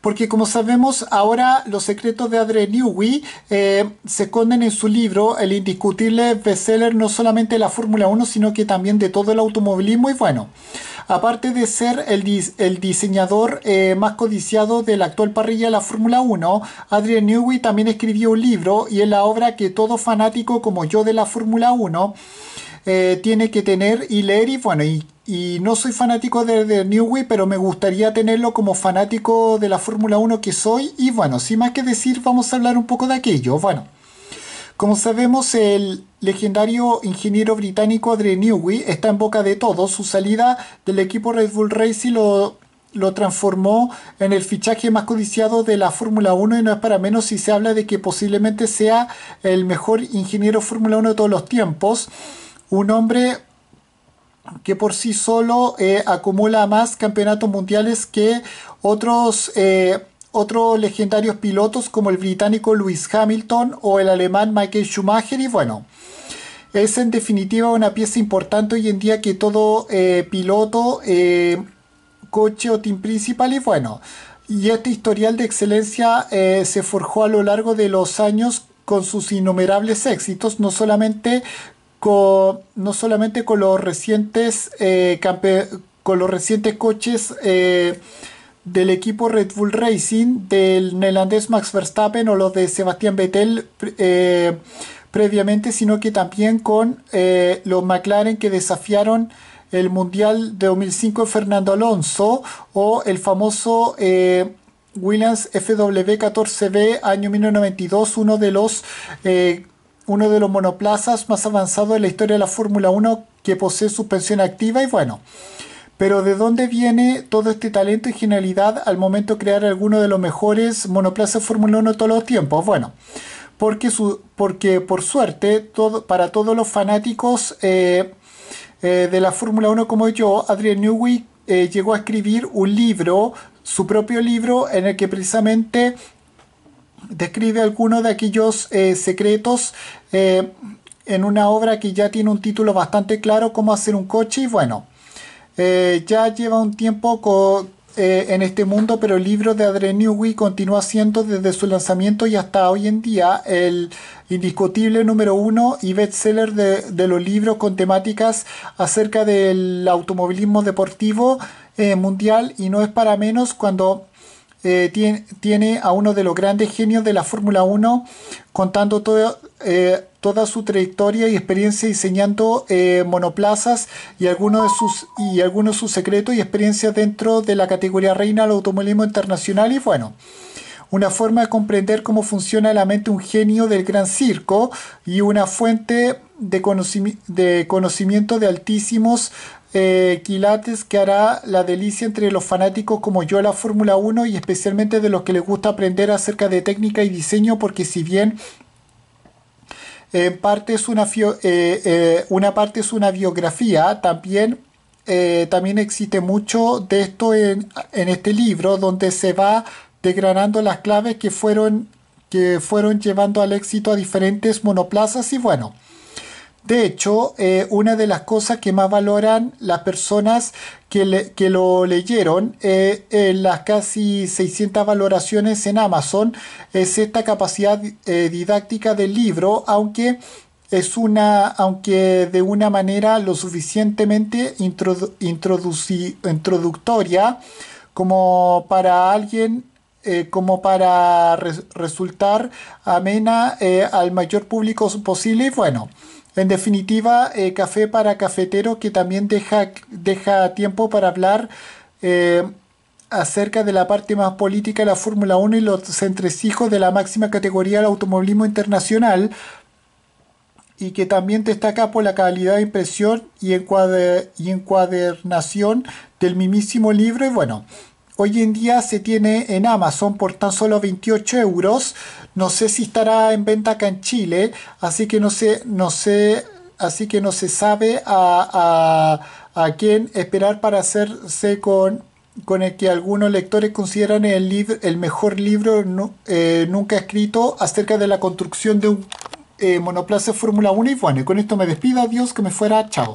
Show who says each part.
Speaker 1: porque como sabemos ahora los secretos de Adrian Newey eh, se esconden en su libro, el indiscutible bestseller no solamente de la Fórmula 1, sino que también de todo el automovilismo y bueno, aparte de ser el, diseñador eh, más codiciado de la actual parrilla de la Fórmula 1, Adrian Newey también escribió un libro y es la obra que todo fanático como yo de la Fórmula 1 eh, tiene que tener y leer y bueno, y y no soy fanático de, de Newey, pero me gustaría tenerlo como fanático de la Fórmula 1 que soy. Y bueno, sin más que decir, vamos a hablar un poco de aquello. Bueno, como sabemos, el legendario ingeniero británico Adrian Newey está en boca de todos. Su salida del equipo Red Bull Racing lo, lo transformó en el fichaje más codiciado de la Fórmula 1 y no es para menos si se habla de que posiblemente sea el mejor ingeniero Fórmula 1 de todos los tiempos. Un hombre que por sí solo eh, acumula más campeonatos mundiales que otros, eh, otros legendarios pilotos como el británico Lewis Hamilton o el alemán Michael Schumacher y bueno. Es en definitiva una pieza importante hoy en día que todo eh, piloto, coche o team principal y bueno, y este historial de excelencia se forjó a lo largo de los años con sus innumerables éxitos, no solamente con, no solamente con los recientes, eh, con los recientes coches eh, del equipo Red Bull Racing, del neerlandés Max Verstappen o los de Sebastián Vettel eh, previamente, sino que también con los McLaren que desafiaron el Mundial de 2005 Fernando Alonso o el famoso Williams FW14B año 1992, uno de los uno de los monoplazas más avanzados de la historia de la Fórmula 1 que posee suspensión activa y bueno. Pero ¿de dónde viene todo este talento y genialidad al momento de crear alguno de los mejores monoplazas Fórmula 1 de todos los tiempos? Bueno, porque, porque por suerte todo, para todos los fanáticos eh, eh, de la Fórmula 1 como yo, Adrian Newey eh, llegó a escribir un libro, su propio libro, en el que precisamente describe algunos de aquellos eh, secretos eh, en una obra que ya tiene un título bastante claro, cómo hacer un coche. Y bueno, eh, ya lleva un tiempo en este mundo, pero el libro de Adrian Newey continúa siendo desde su lanzamiento y hasta hoy en día el indiscutible número uno y bestseller seller de los libros con temáticas acerca del automovilismo deportivo mundial. Y no es para menos cuando eh, tiene, a uno de los grandes genios de la Fórmula 1 contando eh, toda su trayectoria y experiencia diseñando eh, monoplazas y algunos, de sus, y algunos de sus secretos y experiencias dentro de la categoría reina del automovilismo internacional y bueno una forma de comprender cómo funciona la mente un genio del gran circo y una fuente de, conocimiento de, altísimos eh, quilates que hará la delicia entre los fanáticos como yo a la Fórmula 1 y especialmente de los que les gusta aprender acerca de técnica y diseño porque si bien en eh, parte es una, eh, una parte es una biografía, también, también existe mucho de esto en, en este libro, donde se va degranando las claves que fueron, que fueron llevando al éxito a diferentes monoplazas y bueno. De hecho, eh, una de las cosas que más valoran las personas que, que lo leyeron eh, en las casi 600 valoraciones en Amazon es esta capacidad eh, didáctica del libro, aunque es una, aunque de una manera lo suficientemente introductoria como para alguien eh, como para resultar amena eh, al mayor público posible. bueno, en definitiva, eh, café para cafetero que también deja, deja tiempo para hablar acerca de la parte más política de la Fórmula 1 y los entresijos de la máxima categoría del automovilismo internacional y que también destaca por la calidad de impresión y, y encuadernación del mismísimo libro y bueno, Hoy en día se tiene en Amazon por tan solo 28 euros. No sé si estará en venta acá en Chile, así que no sé, no sé, así que no se sabe a, quién esperar para hacerse con, con el que algunos lectores consideran el, el mejor libro eh, nunca escrito acerca de la construcción de un eh, monoplaza Fórmula 1. Y bueno, con esto me despido, adiós, que me fuera, chao.